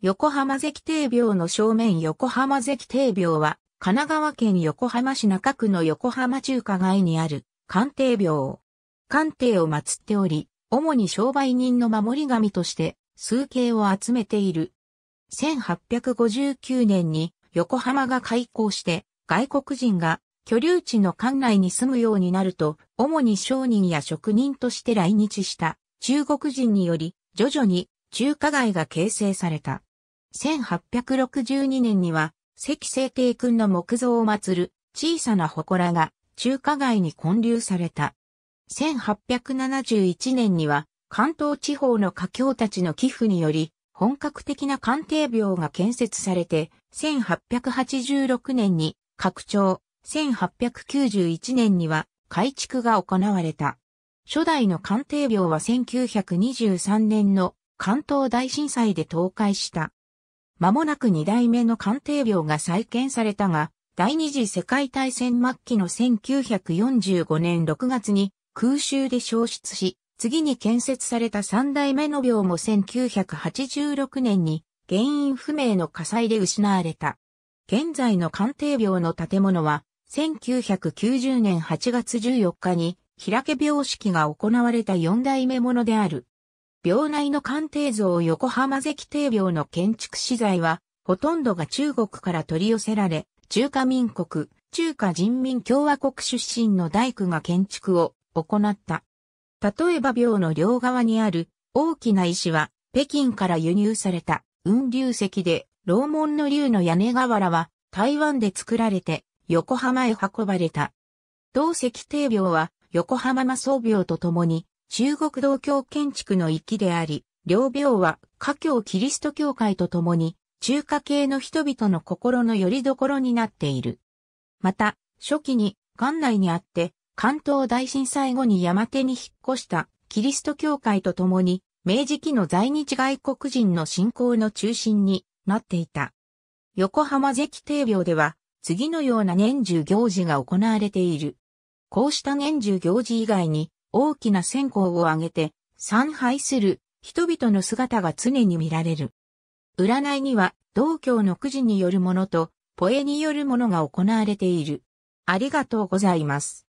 横浜関邸廟の正面横浜関邸廟は、神奈川県横浜市中区の横浜中華街にある官邸廟。官邸を祀っており、主に商売人の守り神として、崇敬を集めている。1859年に横浜が開港して、外国人が居留地の館内に住むようになると、主に商人や職人として来日した中国人により、徐々に中華街が形成された。1862年には、関聖帝君の木像を祀る小さな祠が中華街に建立された。1871年には、関東地方の華僑たちの寄付により、本格的な鑑定廟が建設されて、1886年に拡張、1891年には改築が行われた。初代の鑑定廟は1923年の関東大震災で倒壊した。間もなく二代目の鑑定病が再建されたが、第二次世界大戦末期の1945年6月に空襲で消失し、次に建設された三代目の病も1986年に原因不明の火災で失われた。現在の鑑定病の建物は、1990年8月14日に、開け病式が行われた四代目ものである。廟内の鑑定像横浜関邸廟の建築資材は、ほとんどが中国から取り寄せられ、中華民国、中華人民共和国出身の大工が建築を行った。例えば廟の両側にある大きな石は北京から輸入された雲流石で、楼門の竜の屋根瓦は台湾で作られて横浜へ運ばれた。同石庭廟は横浜麻装廟と共に中国道教建築の域であり、両廟は華教キリスト教会と共に中華系の人々の心の拠り所になっている。また、初期に館内にあって関東大震災後に山手に引っ越したキリスト教会と共に明治期の在日外国人の信仰の中心になっていた。横浜関帝廟では次のような年中行事が行われている。こうした年中行事以外に大きな線香を挙げて参拝する人々の姿が常に見られる。占いには道教のくじによるものとポエによるものが行われている。ありがとうございます。